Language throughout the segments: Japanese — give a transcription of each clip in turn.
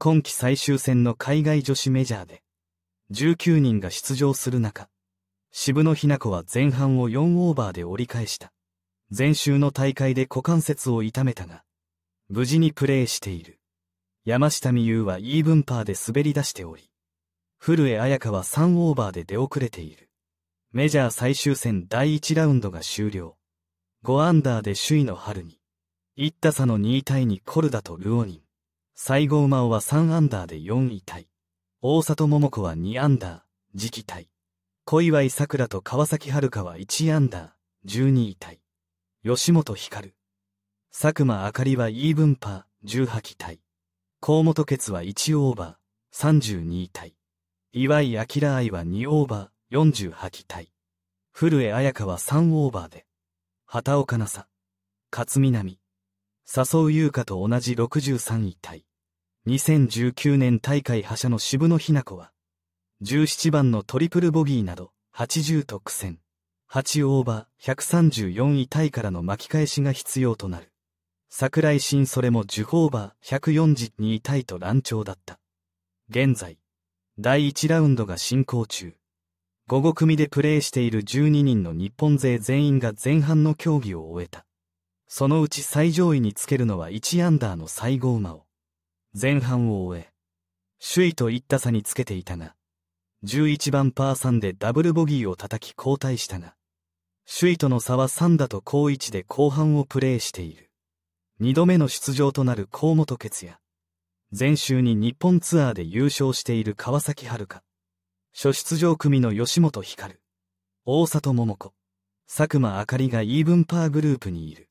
今季最終戦の海外女子メジャーで、19人が出場する中、渋野日向子は前半を4オーバーで折り返した。前週の大会で股関節を痛めたが、無事にプレーしている。山下美優はイーブンパーで滑り出しており、古江彩香は3オーバーで出遅れている。メジャー最終戦第1ラウンドが終了。5アンダーで首位の春に、1打差の2位タイにコルダとルオニン。西郷真央は3アンダーで4位タイ。大里桃子は2アンダー、次期タイ。小祝桜と川崎遥は1アンダー、12位タイ。吉本光。佐久間あかりはイーブンパー、18位タイ。河本傑は1オーバー、32位タイ。岩井明愛は2オーバー、48位タイ。古江彩香は3オーバーで。畑岡奈紗、勝南、笹生優香と同じ63位タイ。2019年大会覇者の渋野日向子は、17番のトリプルボギーなど80得戦、8オーバー134位タイからの巻き返しが必要となる。桜井新それも10オーバー142位タイと乱調だった。現在、第1ラウンドが進行中。午後組でプレーしている12人の日本勢全員が前半の競技を終えた。そのうち最上位につけるのは1アンダーの西郷真央。前半を終え、首位と1打差につけていたが、11番パー3でダブルボギーを叩き後退したが、首位との差は3打と高1で後半をプレーしている。2度目の出場となる河本哲也。前週に日本ツアーで優勝している川崎春香。初出場組の吉本光。大里桃子。佐久間あかりがイーブンパーグループにいる。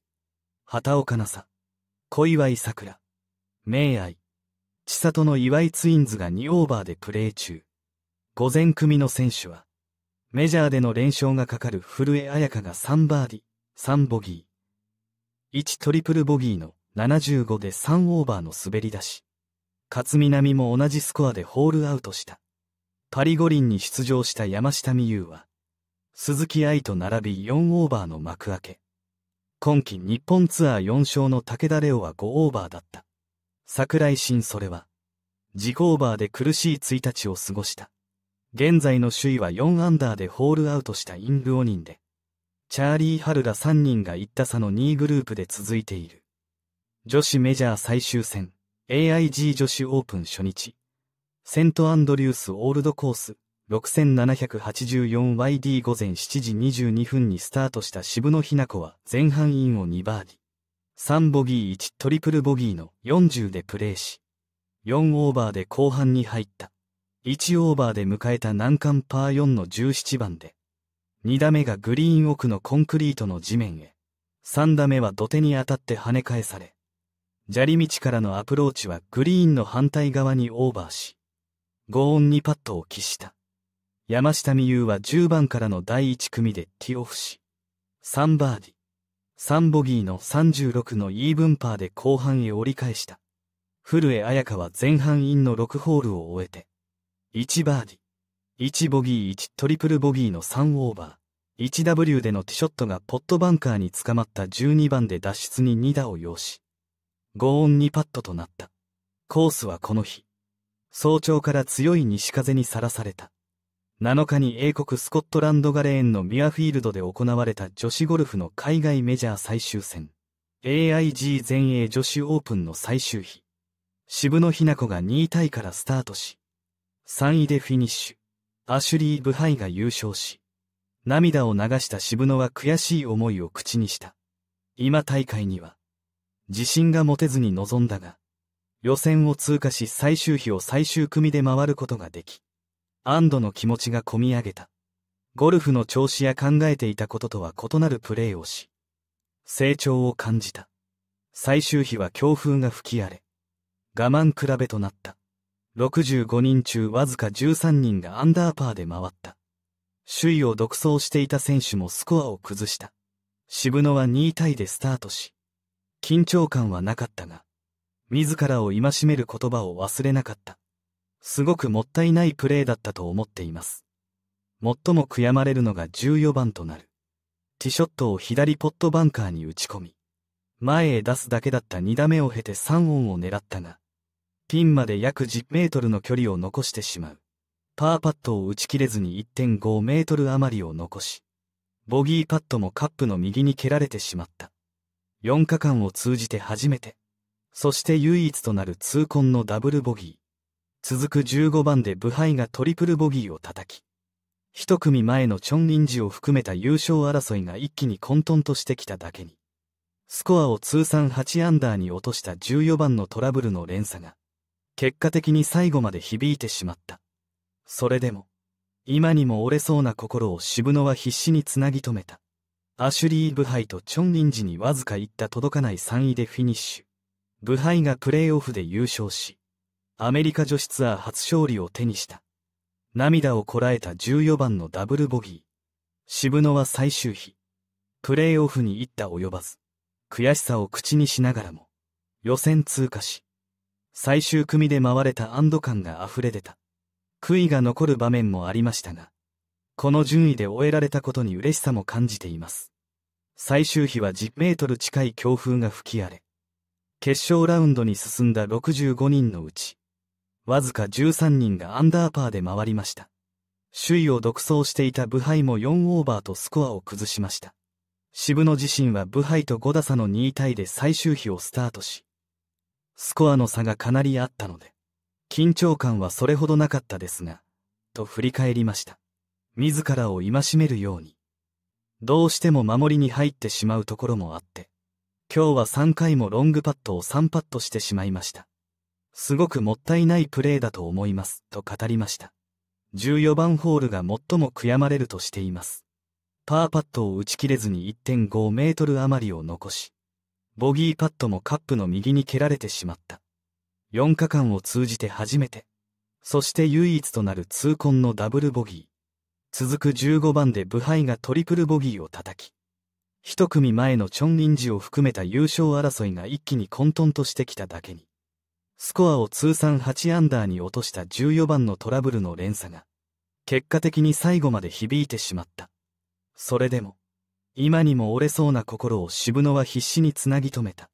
畑岡奈紗。小祝さくら。明愛。千里の岩井ツインズが2オーバーでプレー中。午前組の選手は、メジャーでの連勝がかかる古江彩香が3バーディ、3ボギー。1トリプルボギーの75で3オーバーの滑り出し。勝南も同じスコアでホールアウトした。パリ五輪に出場した山下美優は、鈴木愛と並び4オーバーの幕開け。今季日本ツアー4勝の武田レ央は5オーバーだった。桜井新それは、自己オーバーで苦しい1日を過ごした。現在の首位は4アンダーでホールアウトしたイングオニンで、チャーリー・ハルら3人が1打差の2位グループで続いている。女子メジャー最終戦、AIG 女子オープン初日、セントアンドリュースオールドコース 6784YD 午前7時22分にスタートした渋野日向子は前半インを2バーディ。3ボギー1トリプルボギーの40でプレーし、4オーバーで後半に入った。1オーバーで迎えた難関パー4の17番で、2打目がグリーン奥のコンクリートの地面へ、3打目は土手に当たって跳ね返され、砂利道からのアプローチはグリーンの反対側にオーバーし、5音にパットを喫した。山下美優は10番からの第1組でティオフし、3バーディ。サンボギーの36のイーブンパーで後半へ折り返した。古江彩香は前半インの6ホールを終えて、1バーディ、1ボギー1トリプルボギーの3オーバー、1W でのティショットがポットバンカーにつかまった12番で脱出に2打を要し、5オン2パットとなった。コースはこの日、早朝から強い西風にさらされた。7日に英国スコットランドガレーンのミアフィールドで行われた女子ゴルフの海外メジャー最終戦 AIG 全英女子オープンの最終日渋野日向子が2位タイからスタートし3位でフィニッシュアシュリー・ブハイが優勝し涙を流した渋野は悔しい思いを口にした今大会には自信が持てずに臨んだが予選を通過し最終日を最終組で回ることができ安堵の気持ちが込み上げた。ゴルフの調子や考えていたこととは異なるプレーをし、成長を感じた。最終日は強風が吹き荒れ、我慢比べとなった。65人中わずか13人がアンダーパーで回った。首位を独走していた選手もスコアを崩した。渋野は2位タイでスタートし、緊張感はなかったが、自らを戒める言葉を忘れなかった。すごくもったいないプレーだったと思っています。最も悔やまれるのが14番となる。ティショットを左ポットバンカーに打ち込み、前へ出すだけだった2打目を経て3音を狙ったが、ピンまで約10メートルの距離を残してしまう。パーパットを打ち切れずに1.5メートル余りを残し、ボギーパットもカップの右に蹴られてしまった。4日間を通じて初めて、そして唯一となる痛恨のダブルボギー。続く15番でブハイがトリプルボギーを叩き、一組前のチョン・リンジを含めた優勝争いが一気に混沌としてきただけに、スコアを通算8アンダーに落とした14番のトラブルの連鎖が、結果的に最後まで響いてしまった。それでも、今にも折れそうな心を渋野は必死につなぎ止めた。アシュリー・ブハイとチョン・リンジにわずかった届かない3位でフィニッシュ。ブハイがプレーオフで優勝し、アメリカ女子ツアー初勝利を手にした。涙をこらえた14番のダブルボギー。渋野は最終日、プレーオフに一打及ばず、悔しさを口にしながらも、予選通過し、最終組で回れた安堵感が溢れ出た。悔いが残る場面もありましたが、この順位で終えられたことに嬉しさも感じています。最終日は10メートル近い強風が吹き荒れ、決勝ラウンドに進んだ65人のうち、わずか13人がアンダーパーで回りました。首位を独走していたブハイも4オーバーとスコアを崩しました。渋野自身はブハイと5打差の2位タイで最終日をスタートし、スコアの差がかなりあったので、緊張感はそれほどなかったですが、と振り返りました。自らを戒めるように。どうしても守りに入ってしまうところもあって、今日は3回もロングパットを3パットしてしまいました。すごくもったいないプレーだと思います、と語りました。14番ホールが最も悔やまれるとしています。パーパットを打ち切れずに1.5メートル余りを残し、ボギーパットもカップの右に蹴られてしまった。4日間を通じて初めて、そして唯一となる痛恨のダブルボギー。続く15番でブハイがトリプルボギーを叩き、一組前のチョン・リンジを含めた優勝争いが一気に混沌としてきただけに、スコアを通算8アンダーに落とした14番のトラブルの連鎖が、結果的に最後まで響いてしまった。それでも、今にも折れそうな心を渋野は必死につなぎ止めた。